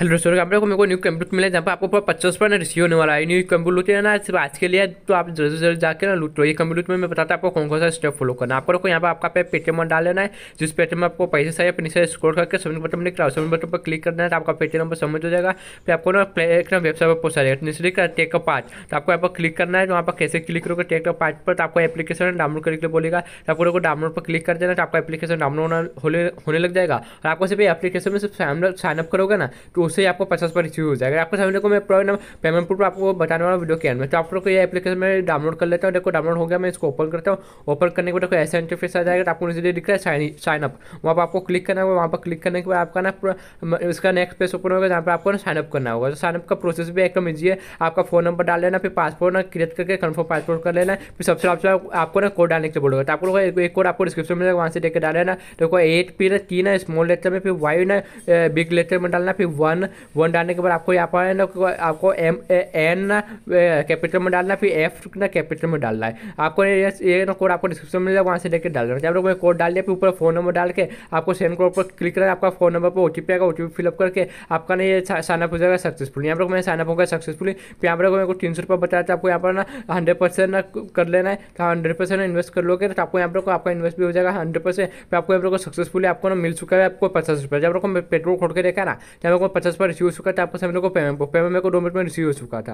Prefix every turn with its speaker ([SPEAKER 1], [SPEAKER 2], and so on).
[SPEAKER 1] hello दोस्तों आप को मेरे को न्यू कंप्यूटर मिला जहाँ पर आपको पचास पर ना रिसीव होने वाला है न्यू कंप्यूटर होती है ना सिर्फ आज के लिए तो आप जरूर जल्द जाकर ना लूट लो ये कंप्यूटर में मैं बताता आपको कौन कौन सा स्टेप फॉलो करना लोगों को यहाँ पर आपका पे पेटीएम डाल लेना है जिस पेटीएम में आपको पैसे चाहिए अपनी से स्कोर करके सबमिट बटन में क्लाउ सबमिट बटन पर क्लिक करना है तो आपका पेटीएम नंबर समझ हो जाएगा फिर आपको ना प्ले ना वेबसाइट पर पहुंचा जाएगा निचले टेक अ पार्ट तो आपको यहाँ पर क्लिक करना है तो वहाँ पर कैसे क्लिक करोगे टेक अ पार्ट पर तो आपको एप्लीकेशन डाउनलोड करने के लिए बोलेगा तो आपको डाउनलोड पर क्लिक कर देना तो आपका एप्लीकेशन डाउनलोड होने लग जाएगा और आपको सिर्फ एप्लीकेशन में सिर्फ साइनअप करोगे ना तो उससे आपको पचास पर रिसीव हो जाएगा आपके सामने को मैं प्रॉब्लम पेमेंट प्रूफ आपको बताने वाला वीडियो के अंदर में तो आप लोग को ये एप्लीकेशन मैं डाउनलोड कर लेता हूँ देखो डाउनलोड हो गया मैं इसको ओपन करता हूँ ओपन करने के बाद देखो ऐसा इंटरफेस आ जाएगा तो आपको नीचे दिख रहा है साइन अप वहाँ पर आपको क्लिक करना होगा वहाँ पर क्लिक करने के बाद आपका ना इसका नेक्स्ट पेज ओपन होगा जहाँ पर आपको ना साइनअप करना होगा तो साइनअप का प्रोसेस भी एकदम ईजी है आपका फोन नंबर डाल लेना फिर पासपोर्ट ना क्रिएट करके कन्फर्म पासपोर्ट कर लेना फिर सबसे आपसे आपको ना कोड डालने के लिए बोलूँगा तो आप लोग एक कोड आपको डिस्क्रिप्शन में वहाँ से देकर डाल लेना देखो एट पी ना तीन है स्मॉल लेटर में फिर वाई ना बिग लेटर में डालना फिर वन वन वन डालने के बाद आपको यहाँ पर आपको एम एन कैपिटल में डालना फिर एफ ना कैपिटल में डालना है आपको ये ना कोड आपको डिस्क्रिप्शन में मिलेगा वहाँ से लेकर डालना देना आप लोग कोड डाल दिया फिर ऊपर फोन नंबर डाल के आपको सेंड कोड पर क्लिक करना आपका फोन नंबर पर ओ टी पी आएगा ओ टी पी फिलअप करके आपका ना ये साइनअप हो जाएगा सक्सेसफुल यहाँ पर मैं साइनअप होगा सक्सेसफुल फिर यहाँ पर मेरे को तीन सौ रुपये बताया था आपको यहाँ पर ना हंड्रेड परसेंट ना कर लेना है तो हंड्रेड परसेंट इन्वेस्ट कर लोगे तो आपको यहाँ पर आपका इन्वेस्ट भी हो जाएगा हंड्रेड परसेंट फिर आपको यहाँ पर सक्सेसफुली आपको ना मिल चुका है आपको पचास रुपये जब आपको पेट्रोल खोल के देखा ना जब आपको पचास पर रिसीव हो चुका था आपको सभी लोगों को पेमेंट पेमेंट मेरे को दो मिनट में रिसीव हो चुका था